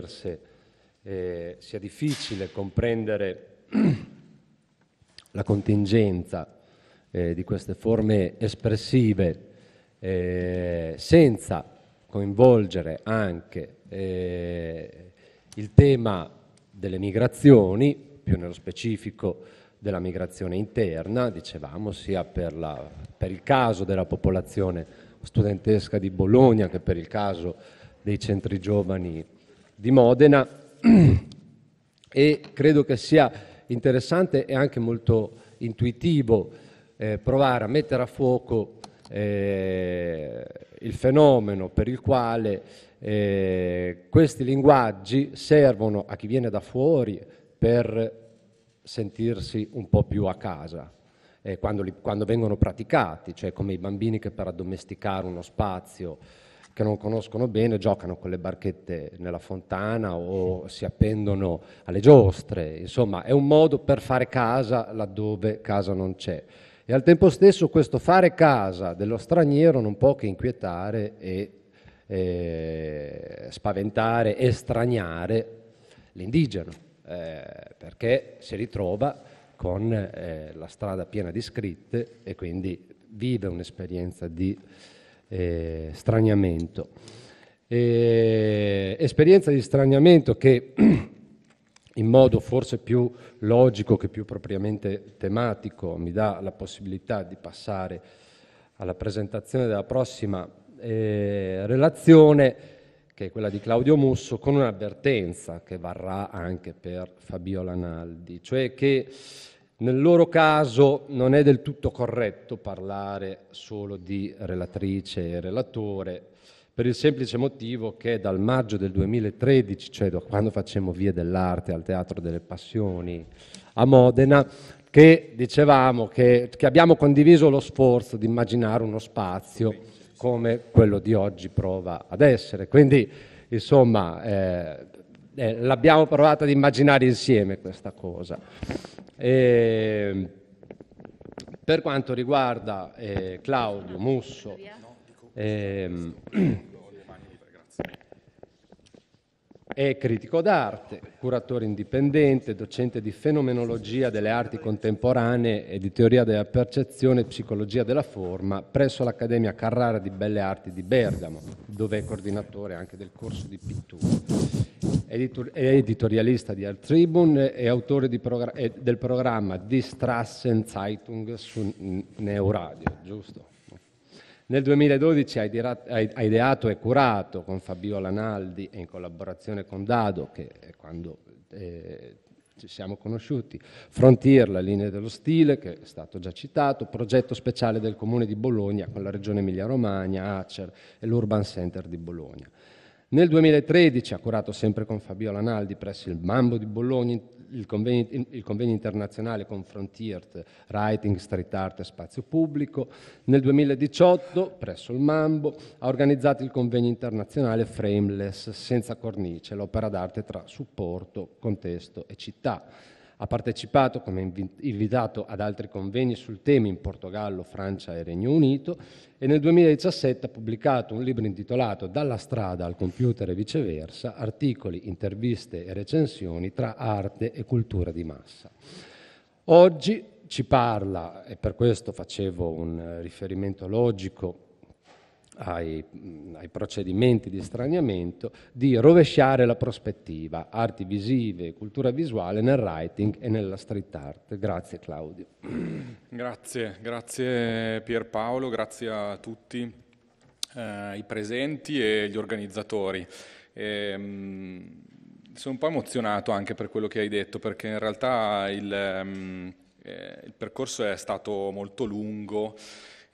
diverse, eh, sia difficile comprendere la contingenza eh, di queste forme espressive eh, senza coinvolgere anche eh, il tema delle migrazioni, più nello specifico della migrazione interna, dicevamo, sia per, la, per, il caso della popolazione studentesca di Bologna che per il caso dei centri giovani di Modena e credo che sia interessante e anche molto intuitivo eh, provare a mettere a fuoco eh, il fenomeno per il quale eh, questi linguaggi servono a chi viene da fuori per sentirsi un po' più a casa, eh, quando, li, quando vengono praticati, cioè come i bambini che per addomesticare uno spazio che non conoscono bene giocano con le barchette nella fontana o si appendono alle giostre, insomma è un modo per fare casa laddove casa non c'è. E al tempo stesso questo fare casa dello straniero non può che inquietare e eh, spaventare e straniare l'indigeno, eh, perché si ritrova con eh, la strada piena di scritte e quindi vive un'esperienza di eh, straniamento. E, esperienza di straniamento che in modo forse più logico che più propriamente tematico mi dà la possibilità di passare alla presentazione della prossima eh, relazione che è quella di Claudio Musso, con un'avvertenza che varrà anche per Fabio Lanaldi, cioè che nel loro caso non è del tutto corretto parlare solo di relatrice e relatore per il semplice motivo che dal maggio del 2013, cioè da quando facciamo Via dell'Arte al Teatro delle Passioni a Modena, che dicevamo che, che abbiamo condiviso lo sforzo di immaginare uno spazio come quello di oggi prova ad essere. Quindi, insomma, eh, eh, l'abbiamo provata ad immaginare insieme questa cosa. E ehm, Per quanto riguarda eh, Claudio Musso, è critico d'arte, curatore indipendente, docente di fenomenologia delle arti contemporanee e di teoria della percezione e psicologia della forma presso l'Accademia Carrara di Belle Arti di Bergamo, dove è coordinatore anche del corso di pittura. è editorialista di Art Tribune e autore progr- del programma Die Strassenzeitung su Neuradio, giusto? Nel 2012 hai ideato e curato con Fabiola Naldi e in collaborazione con Dado, che è quando eh, ci siamo conosciuti, Frontier, la linea dello stile, che è stato già citato, progetto speciale del Comune di Bologna con la Regione Emilia-Romagna, Acer e l'Urban Center di Bologna. Nel 2013 ha curato sempre con Fabiola Naldi presso il Mambo di Bologna il convegno, il convegno internazionale con Frontier, Writing, Street Art e Spazio Pubblico. Nel 2018, presso il Mambo, ha organizzato il convegno internazionale Frameless, senza cornice, l'opera d'arte tra supporto, contesto e città ha partecipato come invitato ad altri convegni sul tema in Portogallo, Francia e Regno Unito e nel 2017 ha pubblicato un libro intitolato Dalla strada al computer e viceversa, articoli, interviste e recensioni tra arte e cultura di massa. Oggi ci parla, e per questo facevo un riferimento logico ai, ai, procedimenti di straniamento, di rovesciare la prospettiva, arti visive, cultura visuale nel writing e nella street art. Grazie Claudio. Grazie, grazie Pierpaolo, grazie a tutti eh, i presenti e gli organizzatori. E, ehm, mh, sono un po' emozionato anche per quello che hai detto, perché in realtà il, mh, ehm, eh, il percorso è stato molto lungo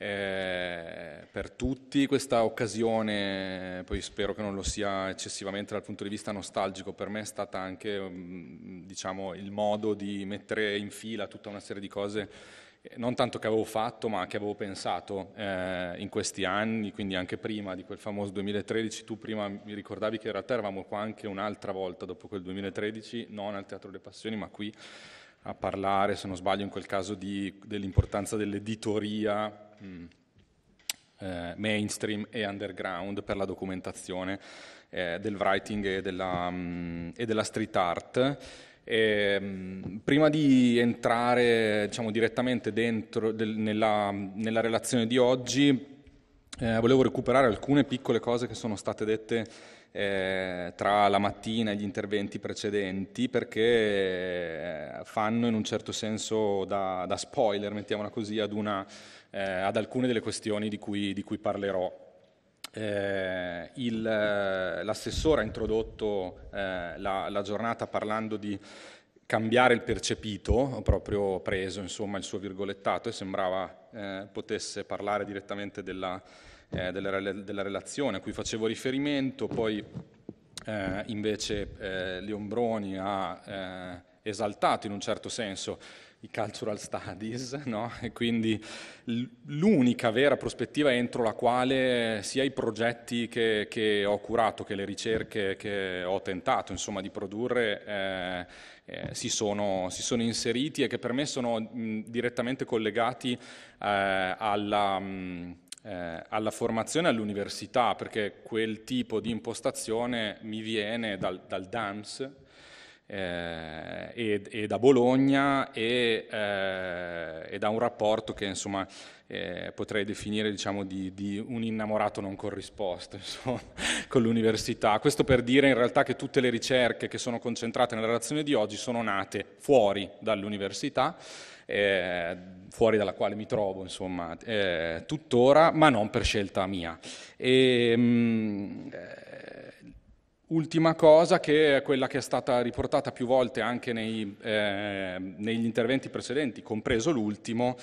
eh, per tutti questa occasione, poi spero che non lo sia eccessivamente dal punto di vista nostalgico, per me è stata anche mm, diciamo, il modo di mettere in fila tutta una serie di cose eh, non tanto che avevo fatto, ma che avevo pensato eh, in questi anni, quindi anche prima di quel famoso 2013. Tu prima mi ricordavi che in realtà eravamo qua anche un'altra volta dopo quel 2013, non al Teatro delle Passioni, ma qui a parlare, se non sbaglio, in quel caso di, dell'importanza dell'editoria Mm. eh, mainstream e underground per la documentazione eh, del writing e della, mh, mm, e della street art. E, mm, prima di entrare diciamo, direttamente dentro, del, nella, nella, relazione di oggi, eh, volevo recuperare alcune piccole cose che sono state dette eh, tra la mattina e gli interventi precedenti perché eh, fanno in un certo senso da, da spoiler, mettiamola così, ad una eh, ad alcune delle questioni di cui, di cui parlerò. Eh, il, eh, l'assessore ha introdotto eh, la, la, giornata parlando di cambiare il percepito, ho proprio preso insomma, il suo virgolettato e sembrava eh, potesse parlare direttamente della, eh, della, della, relazione a cui facevo riferimento, poi eh, invece Leombroni ha esaltato in un certo senso i cultural studies, no? e quindi l'unica vera prospettiva entro la quale sia i progetti che, che ho curato, che le ricerche che ho tentato insomma, di produrre eh, eh, si, sono, si, sono, inseriti e che per me sono mh, direttamente collegati eh, alla... Mh, eh, alla formazione all'università, perché quel tipo di impostazione mi viene dal, dal DAMS, eh, e, e, da Bologna e, eh, e, da un rapporto che insomma eh, potrei definire diciamo di, di, un innamorato non corrisposto insomma, con l'università. Questo per dire in realtà che tutte le ricerche che sono concentrate nella relazione di oggi sono nate fuori dall'università. Eh, fuori dalla quale mi trovo, insomma, eh, tuttora, ma non per scelta mia. E, mh, mm, eh, Ultima cosa che è quella che è stata riportata più volte anche nei, eh, negli interventi precedenti, compreso l'ultimo,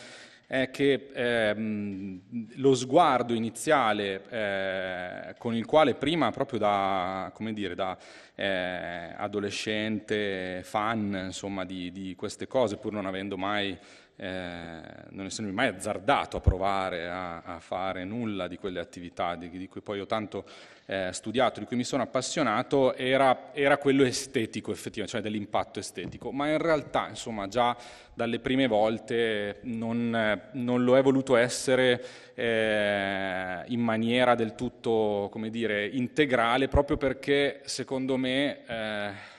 è che ehm, lo sguardo iniziale eh, con il quale prima proprio da, dire, da eh, adolescente, fan insomma, di, di, queste cose, pur non avendo mai, eh, non essendomi mai azzardato a provare a, a, fare nulla di quelle attività di, di cui poi ho tanto eh, studiato, di cui mi sono appassionato, era, era quello estetico effettivamente, cioè dell'impatto estetico, ma in realtà insomma già dalle prime volte non, non lo è voluto essere eh, in maniera del tutto, come dire, integrale, proprio perché secondo me... Eh,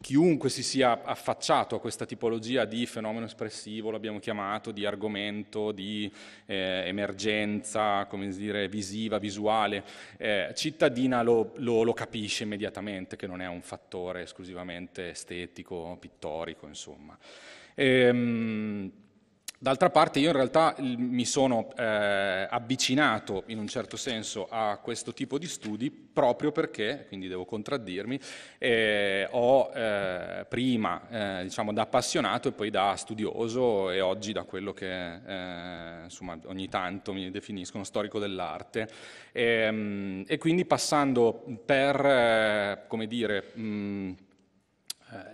chiunque si sia affacciato a questa tipologia di fenomeno espressivo, l'abbiamo chiamato, di argomento, di eh, emergenza, come dire, visiva, visuale, eh, cittadina lo, lo, lo, capisce immediatamente che non è un fattore esclusivamente estetico, pittorico, insomma. Ehm, D'altra parte io in realtà mi sono eh, avvicinato in un certo senso a questo tipo di studi proprio perché, quindi devo contraddirmi, eh, ho eh, prima eh, diciamo da appassionato e poi da studioso e oggi da quello che eh, insomma, ogni tanto mi definiscono storico dell'arte e, ehm, e quindi passando per, eh, come dire, mh, mm,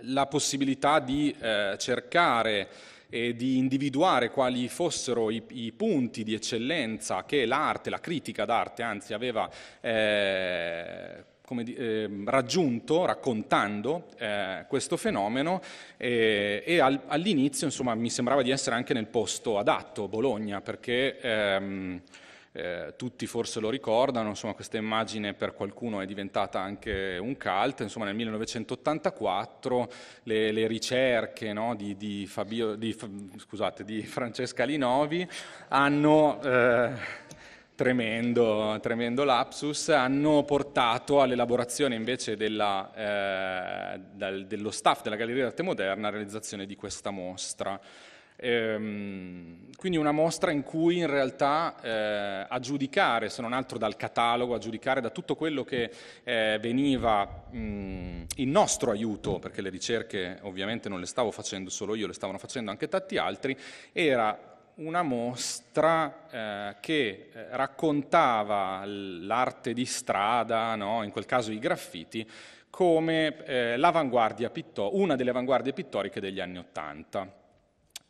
la possibilità di cercare e di individuare quali fossero i, i punti di eccellenza che l'arte, la critica d'arte anzi, aveva eh, come, eh, raggiunto raccontando eh, questo fenomeno eh, e al, all'inizio insomma mi sembrava di essere anche nel posto adatto, Bologna, perché ehm, eh, tutti forse lo ricordano, insomma questa immagine per qualcuno è diventata anche un cult, insomma nel 1984 le, le ricerche no, di, di, Fabio, di, scusate, di, Francesca Linovi hanno... Eh, Tremendo, tremendo, lapsus, hanno portato all'elaborazione invece della, eh, dal, dello staff della Galleria d'Arte Moderna la realizzazione di questa mostra. Ehm, quindi una mostra in cui in realtà eh, a giudicare, se non altro dal catalogo, a giudicare da tutto quello che eh, veniva mh, in nostro aiuto, perché le ricerche ovviamente non le stavo facendo solo io, le stavano facendo anche tanti altri, era una mostra eh, che eh, raccontava l'arte di strada, no? in quel caso i graffiti, come eh, una delle avanguardie pittoriche degli anni Ottanta.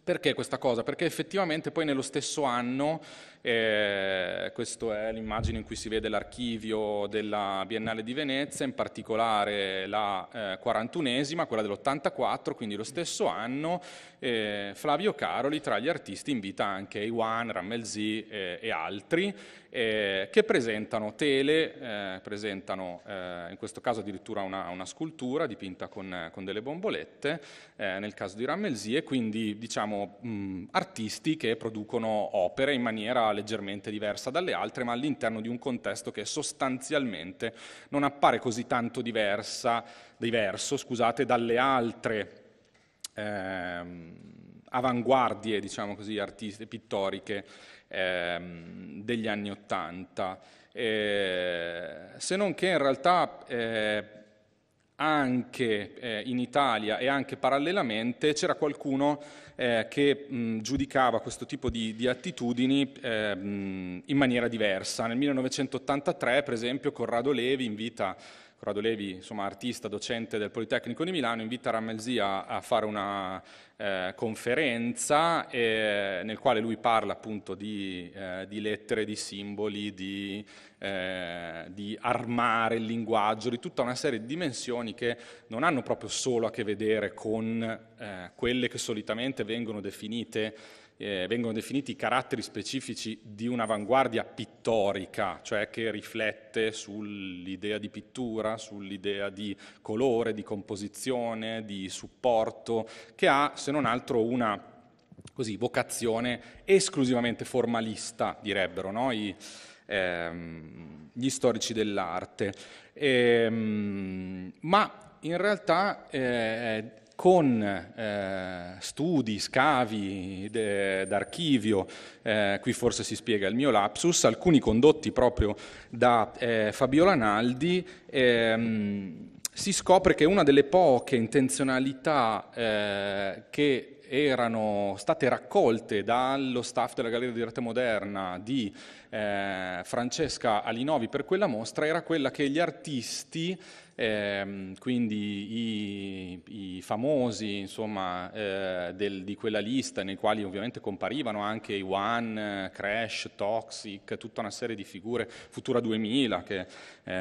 Perché questa cosa? Perché effettivamente poi nello stesso anno eh, questa è l'immagine in cui si vede l'archivio della Biennale di Venezia, in particolare la eh, 41esima, quella dell'84, quindi lo stesso anno. Eh, Flavio Caroli tra gli artisti invita anche Iwan, Rammelzi eh, e altri eh, che presentano tele, eh, presentano in questo caso addirittura una, una scultura dipinta con, con delle bombolette, nel caso di Rammelzi, e quindi diciamo mh, artisti che producono opere in maniera leggermente diversa dalle altre, ma all'interno di un contesto che sostanzialmente non appare così tanto diversa, diverso scusate, dalle altre ehm, avanguardie, diciamo così, artiste, pittoriche ehm, degli anni Ottanta. Eh, se non che in realtà... Eh, anche eh, in Italia e anche parallelamente c'era qualcuno eh, che mh, giudicava questo tipo di, di attitudini eh, mh, in maniera diversa. Nel 1983, per esempio, Corrado Levi invita Corrado Levi, insomma, artista, docente del Politecnico di Milano, invita Rammelzi a, fare una eh, conferenza eh, nel quale lui parla appunto di, eh, di lettere, di simboli, di, eh, di, armare il linguaggio, di tutta una serie di dimensioni che non hanno proprio solo a che vedere con eh, quelle che solitamente vengono definite eh, vengono definiti i caratteri specifici di un'avanguardia pittorica, cioè che riflette sull'idea di pittura, sull'idea di colore, di composizione, di supporto, che ha se non altro una così, vocazione esclusivamente formalista, direbbero no? I, ehm, gli storici dell'arte. Ehm, ma in realtà eh, con eh, studi, scavi de, d'archivio, eh, qui forse si spiega il mio lapsus, alcuni condotti proprio da eh, Fabio Lanaldi, ehm, si scopre che una delle poche intenzionalità eh, che erano state raccolte dallo staff della Galleria di Arte Moderna di eh, Francesca Alinovi per quella mostra era quella che gli artisti eh, quindi i, i, famosi insomma, eh, del, di quella lista nei quali ovviamente comparivano anche i One, Crash, Toxic, tutta una serie di figure, Futura 2000 che eh,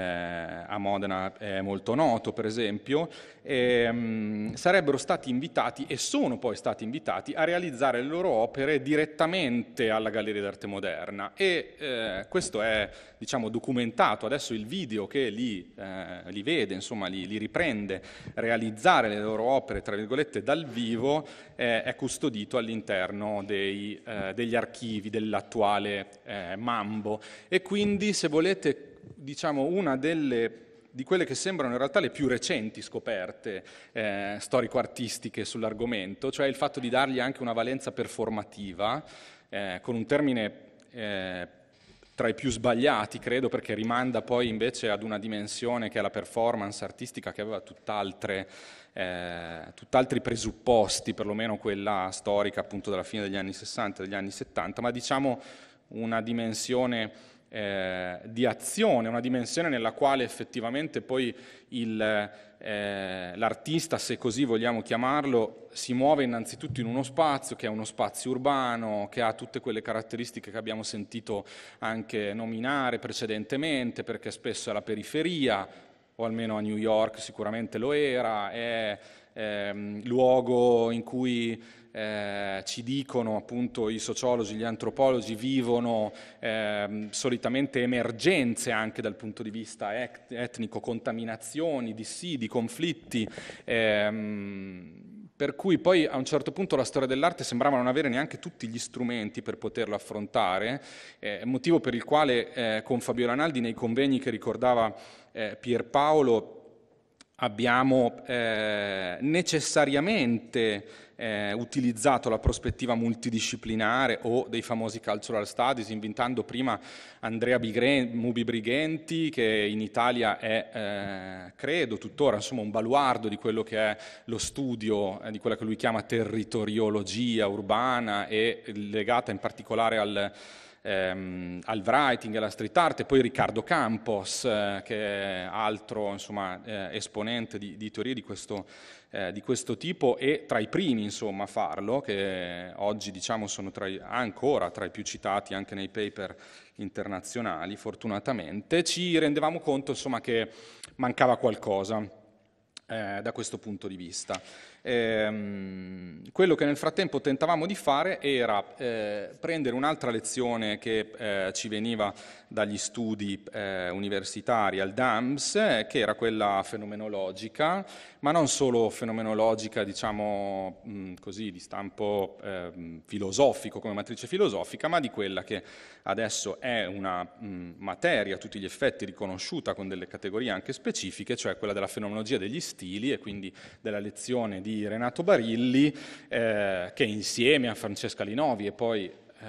a Modena è molto noto per esempio, ehm, sarebbero stati invitati e sono poi stati invitati a realizzare le loro opere direttamente alla Galleria d'Arte Moderna e eh, questo è diciamo, documentato, adesso il video che li, eh, li vede chiede, insomma li, li riprende, realizzare le loro opere, tra virgolette, dal vivo, eh, è custodito all'interno dei, eh, degli archivi dell'attuale eh, Mambo. E quindi, se volete, diciamo, una delle di quelle che sembrano in realtà le più recenti scoperte eh, storico-artistiche sull'argomento, cioè il fatto di dargli anche una valenza performativa, eh, con un termine eh, tra i più sbagliati, credo, perché rimanda poi invece ad una dimensione che è la performance artistica che aveva tutt'altre, eh, tutt'altri presupposti, perlomeno quella storica appunto della fine degli anni 60 e degli anni 70, ma diciamo una dimensione eh, di azione, una dimensione nella quale effettivamente poi il eh, l'artista, se così vogliamo chiamarlo, si muove innanzitutto in uno spazio che è uno spazio urbano, che ha tutte quelle caratteristiche che abbiamo sentito anche nominare precedentemente, perché spesso è la periferia, o almeno a New York sicuramente lo era, è, è ehm, luogo in cui eh, ci dicono appunto i sociologi, gli antropologi, vivono eh, solitamente emergenze anche dal punto di vista et- etnico, contaminazioni, dissidi, conflitti. Ehm, per cui poi a un certo punto la storia dell'arte sembrava non avere neanche tutti gli strumenti per poterlo affrontare, eh, motivo per il quale eh, con Fabio Ranaldi nei convegni che ricordava eh, Pierpaolo abbiamo eh, necessariamente eh, utilizzato la prospettiva multidisciplinare o dei famosi cultural studies, invitando prima Andrea Bigre- Mubi Brighenti, che in Italia è, eh, credo, tuttora insomma, un baluardo di quello che è lo studio eh, di quella che lui chiama territoriologia urbana e legata in particolare al ehm, al writing, alla street art, e poi Riccardo Campos, eh, che è altro insomma, eh, esponente di, di, teorie di questo, eh, di questo, tipo e tra i primi insomma, a farlo, che oggi diciamo, sono tra i, ancora tra i più citati anche nei paper internazionali, fortunatamente, ci rendevamo conto insomma, che mancava qualcosa eh, da questo punto di vista. Ehm, quello che nel frattempo tentavamo di fare era eh, prendere un'altra lezione che eh, ci veniva dagli studi eh, universitari al DAMS, eh, che era quella fenomenologica, ma non solo fenomenologica, diciamo mh, mm, così, di stampo ehm, filosofico, come matrice filosofica, ma di quella che adesso è una mh, mm, materia a tutti gli effetti riconosciuta con delle categorie anche specifiche, cioè quella della fenomenologia degli stili e quindi della lezione di Renato Barilli, eh, che insieme a Francesca Linovi e poi eh,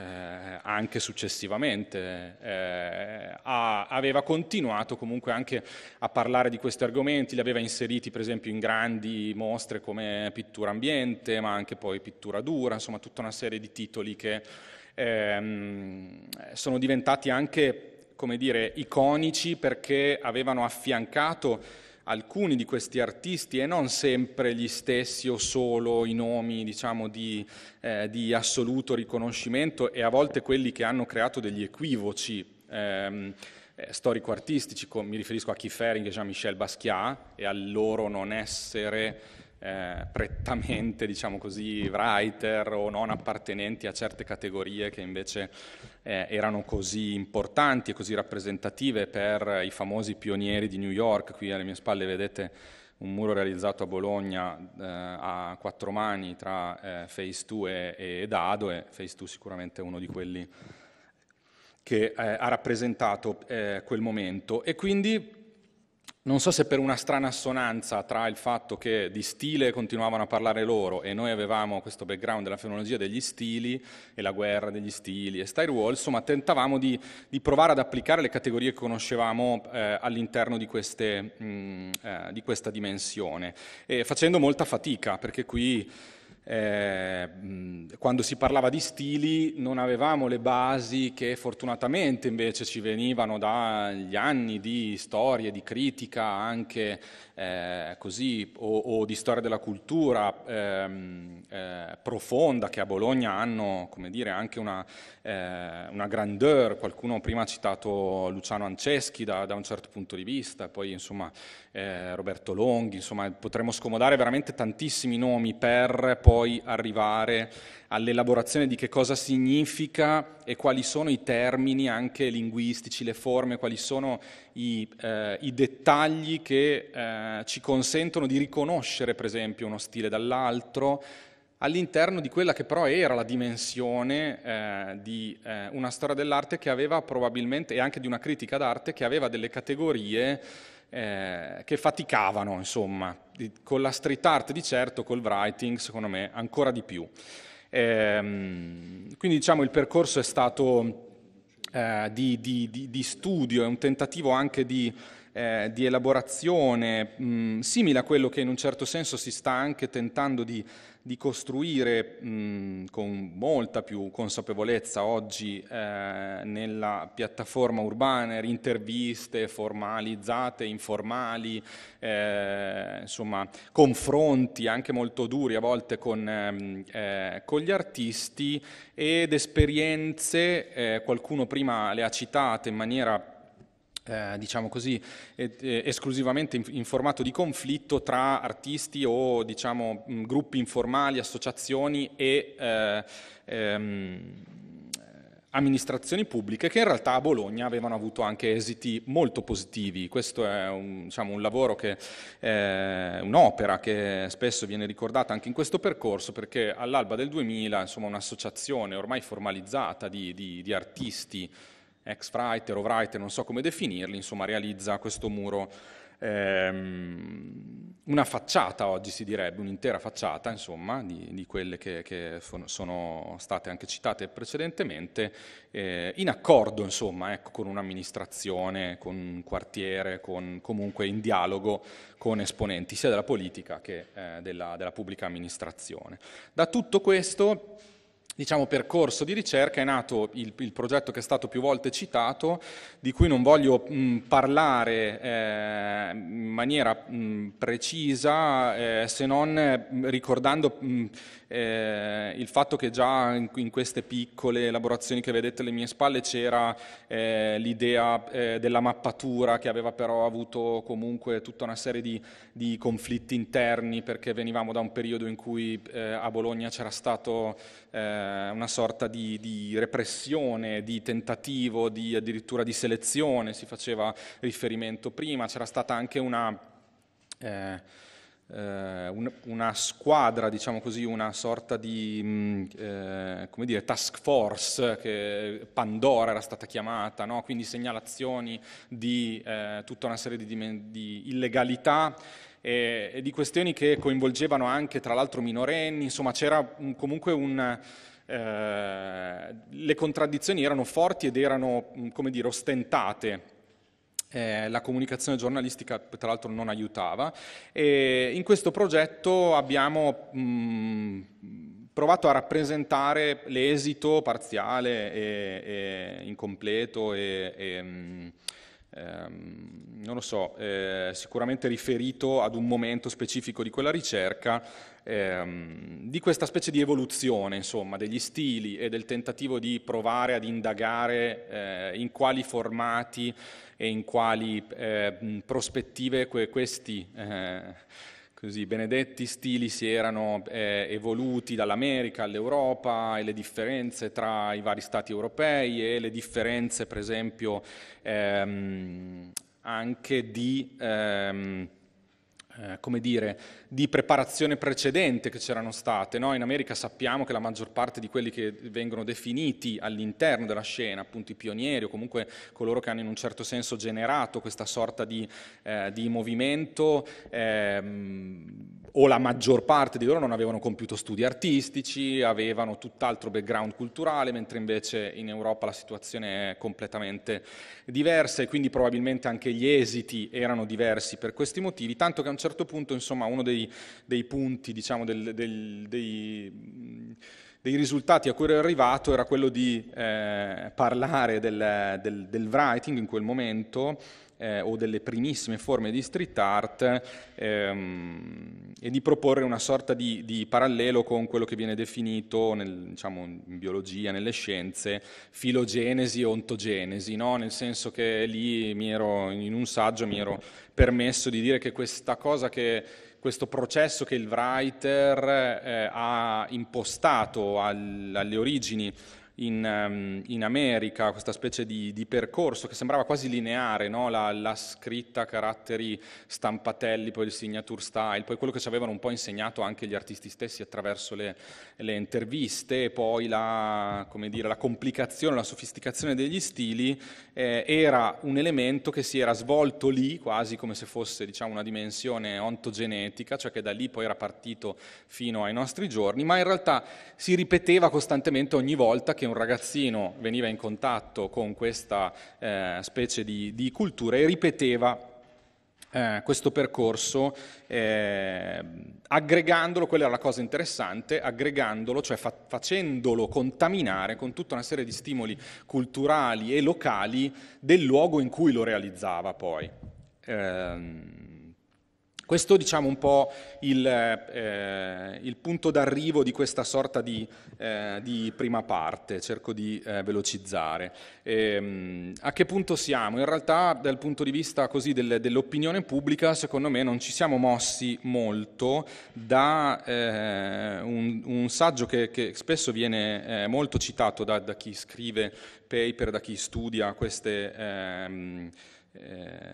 anche successivamente, eh, a, aveva continuato comunque anche a parlare di questi argomenti, li aveva inseriti per esempio in grandi mostre come pittura ambiente, ma anche poi pittura dura, insomma tutta una serie di titoli che ehm, sono diventati anche, come dire, iconici perché avevano affiancato alcuni di questi artisti e non sempre gli stessi o solo i nomi diciamo, di, eh, di, assoluto riconoscimento e a volte quelli che hanno creato degli equivoci ehm, eh, storico-artistici, mi riferisco a Keith Haring e Jean-Michel Basquiat e al loro non essere eh, prettamente, diciamo così, writer o non appartenenti a certe categorie che invece eh, erano così importanti e così rappresentative per i famosi pionieri di New York. Qui alle mie spalle vedete un muro realizzato a Bologna eh, a quattro mani tra eh, Phase 2 e, e Dado e Phase 2 sicuramente è uno di quelli che eh, ha rappresentato eh, quel momento e quindi non so se per una strana assonanza tra il fatto che di stile continuavano a parlare loro e noi avevamo questo background della fenologia degli stili e la guerra degli stili e Style Wall, insomma tentavamo di, di, provare ad applicare le categorie che conoscevamo eh, all'interno di, queste, mh, mm, eh, di, questa dimensione, e facendo molta fatica perché qui eh, quando si parlava di stili non avevamo le basi che fortunatamente invece ci venivano dagli anni di storie, di critica anche eh, così, o, o, di storia della cultura ehm, eh, profonda che a Bologna hanno come dire, anche una, eh, una grandeur, qualcuno prima ha citato Luciano Anceschi da, da un certo punto di vista, poi insomma eh, Roberto Longhi, insomma potremmo scomodare veramente tantissimi nomi per poi arrivare all'elaborazione di che cosa significa e quali sono i termini anche linguistici, le forme, quali sono i, eh, i dettagli che eh, eh, ci consentono di riconoscere, per esempio, uno stile dall'altro all'interno di quella che però era la dimensione eh, di eh, una storia dell'arte che aveva probabilmente, e anche di una critica d'arte, che aveva delle categorie eh, che faticavano, insomma, con la street art di certo, col writing secondo me ancora di più. Ehm, quindi diciamo il percorso è stato eh, di, di, di, di, studio, è un tentativo anche di eh, di elaborazione, mh, mm, simile a quello che in un certo senso si sta anche tentando di, di costruire mh, mm, con molta più consapevolezza oggi eh, nella piattaforma urbana, interviste formalizzate, informali, eh, insomma confronti anche molto duri a volte con, ehm, eh, con gli artisti ed esperienze, eh, qualcuno prima le ha citate in maniera eh, diciamo così, eh, eh, esclusivamente in, in, formato di conflitto tra artisti o diciamo, mh, gruppi informali, associazioni e eh, ehm, amministrazioni pubbliche che in realtà a Bologna avevano avuto anche esiti molto positivi. Questo è un, diciamo, un lavoro che, eh, un'opera che spesso viene ricordata anche in questo percorso perché all'alba del 2000 insomma, un'associazione ormai formalizzata di, di, di artisti ex writer o writer, non so come definirli, insomma realizza questo muro, ehm, una facciata oggi si direbbe, un'intera facciata insomma di, di quelle che, che, sono state anche citate precedentemente, eh, in accordo insomma ecco, con un'amministrazione, con un quartiere, con, comunque in dialogo con esponenti sia della politica che eh, della, della pubblica amministrazione. Da tutto questo diciamo, percorso di ricerca è nato il, il, progetto che è stato più volte citato, di cui non voglio mh, parlare eh, in maniera mh, precisa eh, se non ricordando mh, eh, il fatto che già in, in, queste piccole elaborazioni che vedete alle mie spalle c'era eh, l'idea eh, della mappatura che aveva però avuto comunque tutta una serie di, di conflitti interni perché venivamo da un periodo in cui eh, a Bologna c'era stato eh, una sorta di, di, repressione, di tentativo, di, addirittura di selezione, si faceva riferimento prima, c'era stata anche una, eh, eh, un, una squadra, diciamo così, una sorta di mh, mm, eh, come dire, task force che Pandora era stata chiamata, no? quindi segnalazioni di eh, tutta una serie di, di illegalità e, di questioni che coinvolgevano anche tra l'altro minorenni, insomma c'era comunque un, eh, le contraddizioni erano forti ed erano, come dire, ostentate. Eh, la comunicazione giornalistica tra l'altro non aiutava. E in questo progetto abbiamo mh, provato a rappresentare l'esito parziale e, e incompleto e, e mh, ehm, non lo so, eh, sicuramente riferito ad un momento specifico di quella ricerca, ehm, di questa specie di evoluzione, insomma, degli stili e del tentativo di provare ad indagare eh, in quali formati e in quali eh, prospettive que questi eh, così benedetti stili si erano eh, evoluti dall'America all'Europa e le differenze tra i vari stati europei e le differenze per esempio ehm, anche di... Ehm, eh, come dire, di preparazione precedente che c'erano state. No? In America sappiamo che la maggior parte di quelli che vengono definiti all'interno della scena, appunto i pionieri o comunque coloro che hanno in un certo senso generato questa sorta di, eh, di movimento, ehm, o la maggior parte di loro non avevano compiuto studi artistici, avevano tutt'altro background culturale, mentre invece in Europa la situazione è completamente diversa e quindi probabilmente anche gli esiti erano diversi per questi motivi, tanto che a un certo punto insomma, uno dei, dei punti diciamo, del, del, dei, dei risultati a cui ero arrivato era quello di eh, parlare del, del writing in quel momento eh, o delle primissime forme di street art ehm, e di proporre una sorta di, di, parallelo con quello che viene definito nel, diciamo, in biologia, nelle scienze, filogenesi e ontogenesi, no? nel senso che lì ero, in un saggio mi ero permesso di dire che questa cosa che questo processo che il writer eh, ha impostato al, alle origini in, ehm, in America, questa specie di, di, percorso che sembrava quasi lineare, no? la, la, scritta, caratteri stampatelli, poi il signature style, poi quello che ci avevano un po' insegnato anche gli artisti stessi attraverso le, le interviste, poi la, dire, la, complicazione, la sofisticazione degli stili, eh, era un elemento che si era svolto lì quasi come se fosse diciamo, una dimensione ontogenetica, cioè che da lì poi era partito fino ai nostri giorni, ma in realtà si ripeteva costantemente ogni volta che che un ragazzino veniva in contatto con questa eh, specie di, di, cultura e ripeteva eh, questo percorso eh, aggregandolo, quella era la cosa interessante, aggregandolo, cioè fa- facendolo contaminare con tutta una serie di stimoli culturali e locali del luogo in cui lo realizzava poi. Ehm, questo è diciamo, un po' il, eh, il punto d'arrivo di questa sorta di, eh, di prima parte, cerco di eh, velocizzare. E, ehm, a che punto siamo? In realtà dal punto di vista così, del, dell'opinione pubblica secondo me non ci siamo mossi molto da eh, un, un, saggio che, che spesso viene eh, molto citato da, da, chi scrive paper, da chi studia queste... Ehm, eh,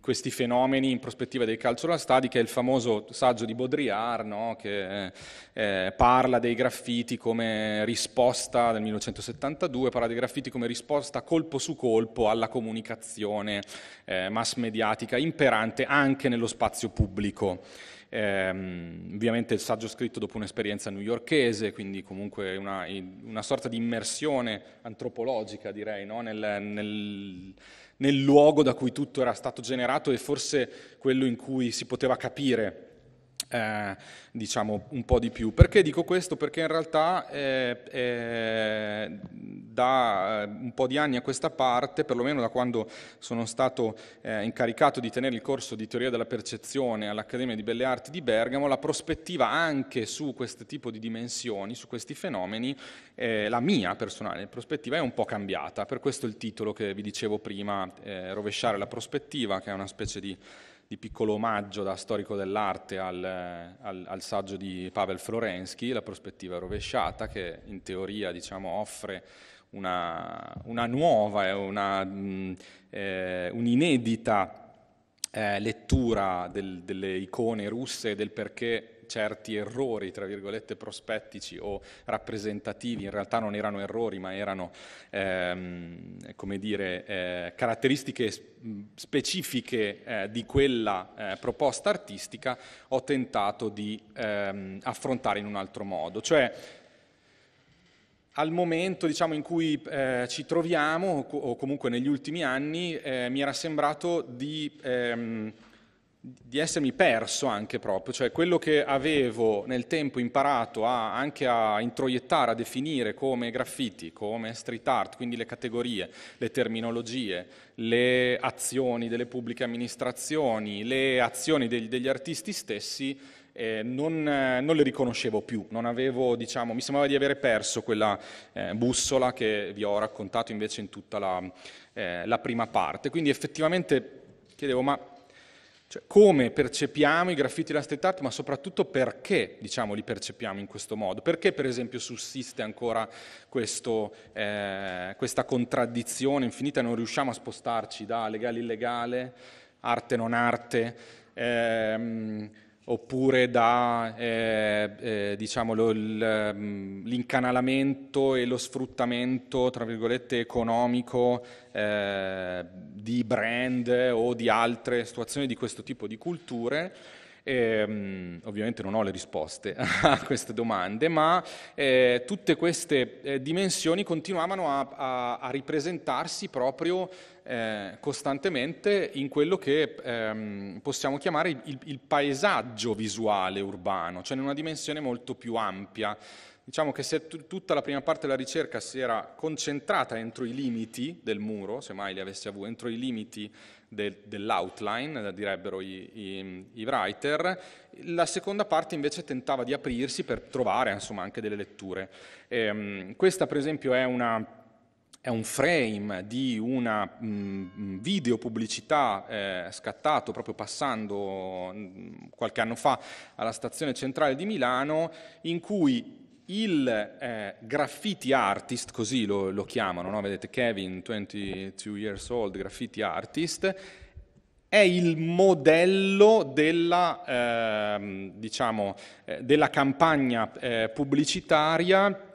questi fenomeni in prospettiva del calcio cultural stadi, che è il famoso saggio di Baudrillard, no? che eh, eh parla dei graffiti come risposta, del 1972, parla dei graffiti come risposta colpo su colpo alla comunicazione eh, mass mediatica imperante anche nello spazio pubblico. Ehm, ovviamente il saggio scritto dopo un'esperienza newyorkese, quindi comunque una, una, sorta di immersione antropologica, direi, no? nel, nel, nel luogo da cui tutto era stato generato e forse quello in cui si poteva capire eh, diciamo un po' di più. Perché dico questo? Perché in realtà eh, eh, da eh, un po' di anni a questa parte, perlomeno da quando sono stato eh, incaricato di tenere il corso di teoria della percezione all'Accademia di Belle Arti di Bergamo, la prospettiva anche su questo tipo di dimensioni, su questi fenomeni, eh, la mia personale prospettiva è un po' cambiata. Per questo il titolo che vi dicevo prima, Rovesciare la prospettiva, che è una specie di di piccolo omaggio da storico dell'arte al, al, al, saggio di Pavel Florensky, La prospettiva rovesciata, che in teoria diciamo, offre una, una nuova una, mm, eh, un'inedita eh, lettura del, delle icone russe e del perché certi errori, tra virgolette, prospettici o rappresentativi, in realtà non erano errori, ma erano, ehm, come dire, eh, caratteristiche specifiche eh, di quella eh, proposta artistica, ho tentato di ehm, affrontare in un altro modo. Cioè, al momento diciamo, in cui eh, ci troviamo, o comunque negli ultimi anni, eh, mi era sembrato di ehm, di essermi perso anche proprio, cioè quello che avevo nel tempo imparato a, anche a introiettare, a definire come graffiti, come street art, quindi le categorie, le terminologie, le azioni delle pubbliche amministrazioni, le azioni degli, degli artisti stessi, eh, non, eh, non, le riconoscevo più, avevo, diciamo, mi sembrava di avere perso quella eh, bussola che vi ho raccontato invece in tutta la, eh, la prima parte. Quindi effettivamente chiedevo, ma cioè, come percepiamo i graffiti e la street art, ma soprattutto perché diciamo, li percepiamo in questo modo? Perché per esempio sussiste ancora questo, eh, questa contraddizione infinita, non riusciamo a spostarci da legale illegale, arte non arte? Ehm, oppure da eh, eh, diciamo, mm, l'incanalamento e lo sfruttamento tra virgolette, economico eh, di brand o di altre situazioni di questo tipo di culture. Ehm, ovviamente non ho le risposte a queste domande, ma eh, tutte queste eh, dimensioni continuavano a, a, a ripresentarsi proprio eh, costantemente in quello che ehm, possiamo chiamare il, il paesaggio visuale urbano, cioè in una dimensione molto più ampia. Diciamo che se t- tutta la prima parte della ricerca si era concentrata entro i limiti del muro, se mai li avesse avuto, entro i limiti de- dell'outline, eh, direbbero i-, i-, i, writer, la seconda parte invece tentava di aprirsi per trovare insomma, anche delle letture. E, ehm, questa per esempio è una è un frame di un mm, mm, video pubblicità eh, scattato proprio passando mh, mm, qualche anno fa alla stazione centrale di Milano in cui il eh, graffiti artist, così lo, lo chiamano, no? vedete Kevin, 22 years old, graffiti artist, è il modello della, ehm, diciamo, eh, diciamo, della campagna eh, pubblicitaria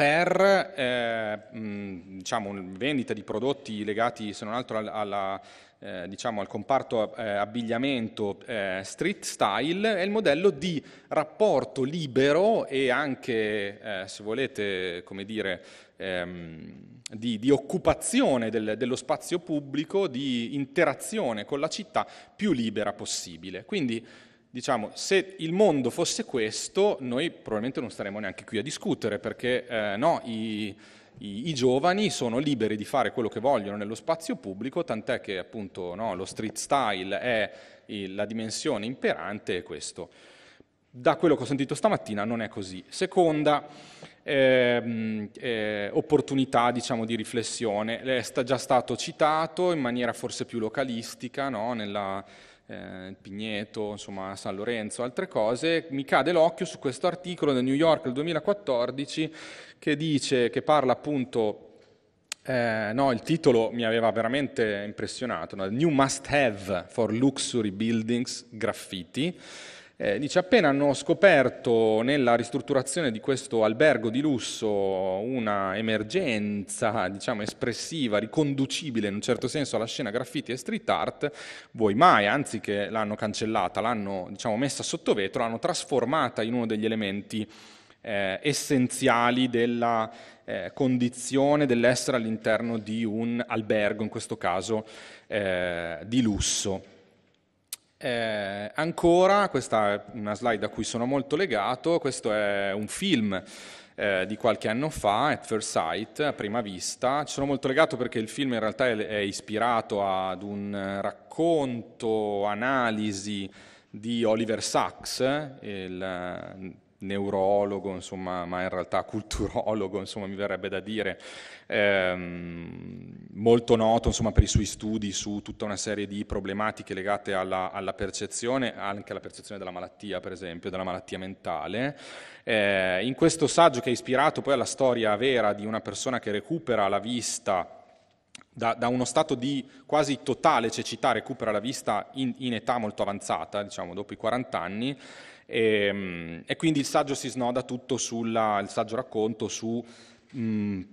per eh, diciamo, vendita di prodotti legati se non altro alla, alla eh, diciamo, al comparto eh, abbigliamento eh, street style è il modello di rapporto libero e anche, eh, se volete, come dire, ehm, di, di, occupazione del, dello spazio pubblico, di interazione con la città più libera possibile. Quindi diciamo, se il mondo fosse questo, noi probabilmente non staremmo neanche qui a discutere, perché eh, no, i, i, i, giovani sono liberi di fare quello che vogliono nello spazio pubblico, tant'è che appunto no, lo street style è il, la dimensione imperante e questo. Da quello che ho sentito stamattina non è così. Seconda eh, eh, opportunità diciamo, di riflessione, è già stato citato in maniera forse più localistica no, nella, eh, Pigneto, insomma San Lorenzo, altre cose, mi cade l'occhio su questo articolo del New York del 2014 che dice, che parla appunto eh, no, il titolo mi aveva veramente impressionato, no? New Must Have for Luxury Buildings Graffiti, eh, dice, appena hanno scoperto nella ristrutturazione di questo albergo di lusso una emergenza, diciamo, espressiva, riconducibile in un certo senso alla scena graffiti e street art, voi mai, anzi che l'hanno cancellata, l'hanno, diciamo, messa sotto vetro, l'hanno trasformata in uno degli elementi eh, essenziali della eh, condizione dell'essere all'interno di un albergo, in questo caso eh, di lusso. Eh, ancora, questa è una slide a cui sono molto legato, questo è un film eh, di qualche anno fa, At First Sight, a prima vista. Ci sono molto legato perché il film in realtà è, è ispirato ad un racconto, analisi di Oliver Sacks, il neurologo, insomma, ma in realtà culturologo, insomma, mi verrebbe da dire, ehm, molto noto insomma, per i suoi studi su tutta una serie di problematiche legate alla, alla, percezione, anche alla percezione della malattia, per esempio, della malattia mentale. Eh, in questo saggio che è ispirato poi alla storia vera di una persona che recupera la vista da, da, uno stato di quasi totale cecità recupera la vista in, in età molto avanzata, diciamo dopo i 40 anni, e, ehm, e quindi il saggio si snoda tutto sulla, il saggio racconto su mh, mm, eh,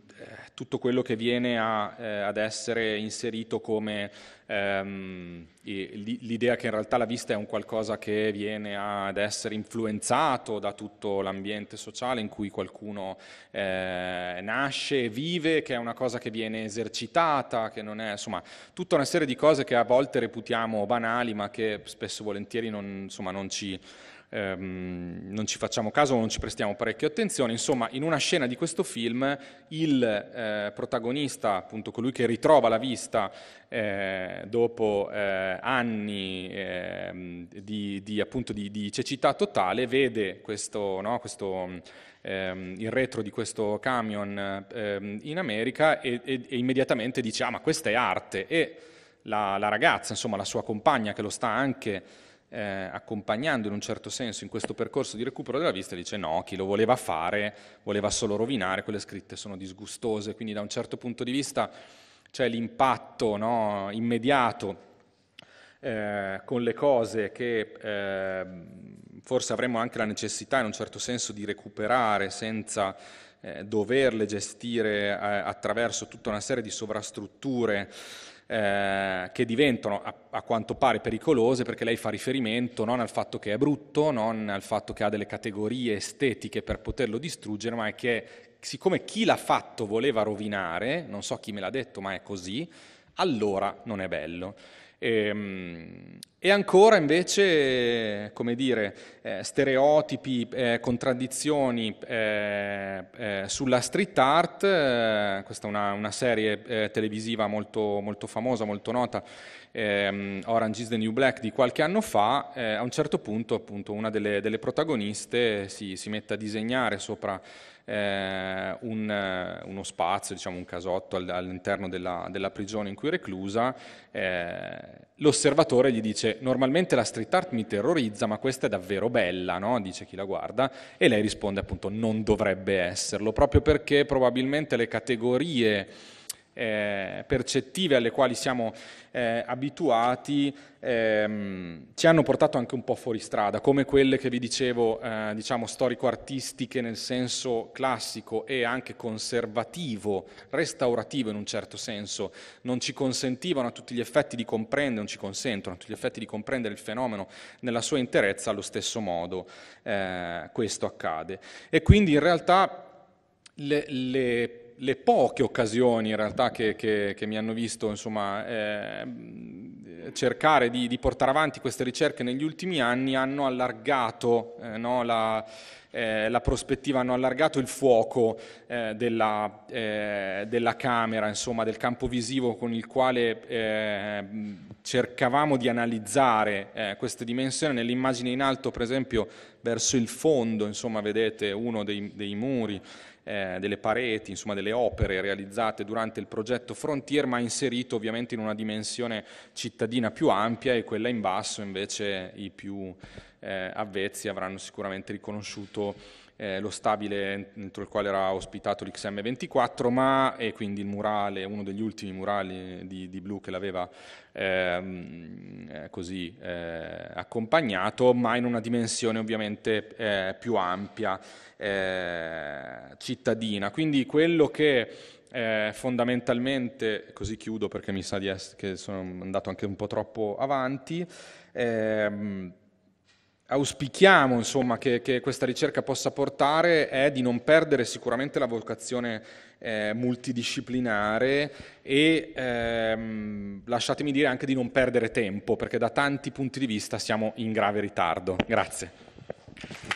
tutto quello che viene a, eh, ad essere inserito come ehm, l'idea che in realtà la vista è un qualcosa che viene a, ad essere influenzato da tutto l'ambiente sociale in cui qualcuno eh, nasce e vive, che è una cosa che viene esercitata, che non è insomma tutta una serie di cose che a volte reputiamo banali ma che spesso e volentieri non, insomma, non ci ehm, non ci facciamo caso o non ci prestiamo parecchio attenzione, insomma in una scena di questo film il eh, protagonista, appunto colui che ritrova la vista eh, dopo eh, anni ehm, di, di, appunto, di, di, cecità totale, vede questo, no, questo, ehm, il retro di questo camion ehm, in America e, e, e immediatamente dice ah ma questa è arte e la, la ragazza, insomma la sua compagna che lo sta anche eh, accompagnando in un certo senso in questo percorso di recupero della vista, dice no, chi lo voleva fare voleva solo rovinare, quelle scritte sono disgustose, quindi da un certo punto di vista c'è l'impatto no, immediato eh, con le cose che eh, forse avremmo anche la necessità in un certo senso di recuperare senza eh, doverle gestire eh, attraverso tutta una serie di sovrastrutture eh, che diventano a, a, quanto pare pericolose perché lei fa riferimento non al fatto che è brutto, non al fatto che ha delle categorie estetiche per poterlo distruggere, ma è che siccome chi l'ha fatto voleva rovinare, non so chi me l'ha detto, ma è così, allora non è bello. E, ehm, e, ancora invece, come dire, eh, stereotipi, eh, contraddizioni eh, eh sulla street art, eh, questa è una, una serie eh, televisiva molto, molto, famosa, molto nota, ehm, Orange is the New Black di qualche anno fa, a un certo punto appunto una delle, delle protagoniste si, si mette a disegnare sopra eh, un, eh, uno spazio, diciamo un casotto all'interno della, della prigione in cui è reclusa, eh, l'osservatore gli dice normalmente la street art mi terrorizza ma questa è davvero bella, no? dice chi la guarda, e lei risponde appunto non dovrebbe esserlo, proprio perché probabilmente le categorie eh, percettive alle quali siamo eh, abituati ehm, ci hanno portato anche un po' fuori strada, come quelle che vi dicevo, eh, diciamo storico-artistiche nel senso classico e anche conservativo, restaurativo in un certo senso, non ci consentivano a tutti gli effetti di comprendere, non ci consentono a tutti gli effetti di comprendere il fenomeno nella sua interezza allo stesso modo eh, questo accade. E quindi in realtà le, le le poche occasioni in realtà che, che, che mi hanno visto insomma, eh, cercare di, di, portare avanti queste ricerche negli ultimi anni hanno allargato eh, no, la, eh, la, prospettiva, hanno allargato il fuoco eh, della, eh, della, camera, insomma, del campo visivo con il quale eh, cercavamo di analizzare queste dimensioni. Nell'immagine in alto, per esempio, verso il fondo, insomma, vedete uno dei, dei muri eh, delle pareti, insomma delle opere realizzate durante il progetto Frontier, ma inserito ovviamente in una dimensione cittadina più ampia e quella in basso invece i più eh, avvezzi avranno sicuramente riconosciuto eh, lo stabile entro il quale era ospitato l'XM24, ma e quindi il murale, uno degli ultimi murali di, di Blue che l'aveva ehm, eh, così eh, accompagnato, ma in una dimensione ovviamente eh, più ampia, eh, cittadina. Quindi quello che eh, fondamentalmente, così chiudo perché mi sa di essere, che sono andato anche un po' troppo avanti, ehm, auspichiamo insomma, che, che, questa ricerca possa portare è di non perdere sicuramente la vocazione eh, multidisciplinare e ehm, lasciatemi dire anche di non perdere tempo perché da tanti punti di vista siamo in grave ritardo. Grazie.